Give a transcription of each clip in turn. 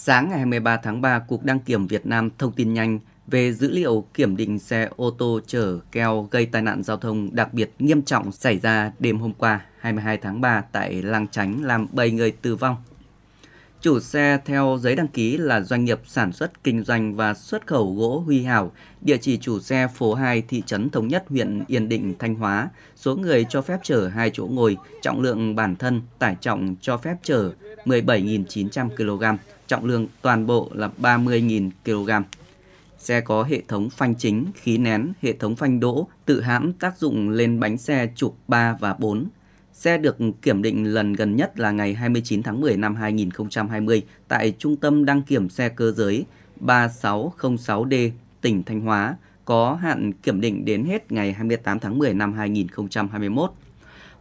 Sáng ngày 23 tháng 3, Cục Đăng kiểm Việt Nam thông tin nhanh về dữ liệu kiểm định xe ô tô chở keo gây tai nạn giao thông đặc biệt nghiêm trọng xảy ra đêm hôm qua 22 tháng 3 tại Lang Chánh làm 7 người tử vong Chủ xe theo giấy đăng ký là doanh nghiệp sản xuất kinh doanh và xuất khẩu gỗ Huy Hảo, địa chỉ chủ xe phố 2 thị trấn Thống Nhất, huyện Yên Định, Thanh Hóa. Số người cho phép chở 2 chỗ ngồi, trọng lượng bản thân, tải trọng cho phép chở 17.900 kg, trọng lượng toàn bộ là 30.000 kg. Xe có hệ thống phanh chính, khí nén, hệ thống phanh đỗ, tự hãm tác dụng lên bánh xe trục 3 và 4, Xe được kiểm định lần gần nhất là ngày 29 tháng 10 năm 2020 tại Trung tâm đăng kiểm xe cơ giới 3606D, tỉnh Thanh Hóa, có hạn kiểm định đến hết ngày 28 tháng 10 năm 2021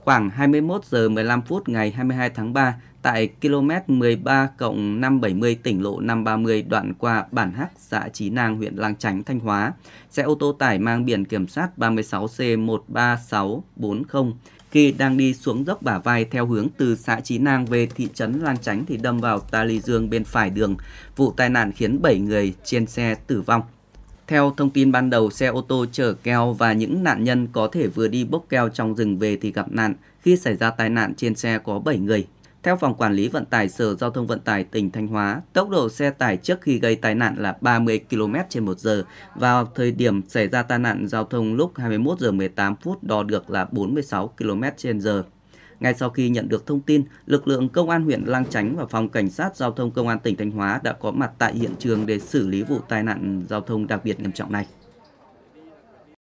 khoảng 21 giờ 15 phút ngày 22 tháng 3 tại km 13 cộng 570 tỉnh lộ 530 đoạn qua bản Hắc, xã Chí Nang, huyện Lang Chánh, Thanh Hóa. Xe ô tô tải mang biển kiểm soát 36C13640 khi đang đi xuống dốc bả vai theo hướng từ xã Chí Nang về thị trấn Lang Chánh thì đâm vào ta luy dương bên phải đường. Vụ tai nạn khiến 7 người trên xe tử vong. Theo thông tin ban đầu, xe ô tô chở keo và những nạn nhân có thể vừa đi bốc keo trong rừng về thì gặp nạn. Khi xảy ra tai nạn trên xe có 7 người. Theo Phòng Quản lý Vận tải Sở Giao thông Vận tải tỉnh Thanh Hóa, tốc độ xe tải trước khi gây tai nạn là 30 km h 1 giờ. Vào thời điểm xảy ra tai nạn giao thông lúc 21 giờ 18 phút đo được là 46 km h ngay sau khi nhận được thông tin, lực lượng công an huyện Lang Chánh và phòng cảnh sát giao thông công an tỉnh Thanh Hóa đã có mặt tại hiện trường để xử lý vụ tai nạn giao thông đặc biệt nghiêm trọng này.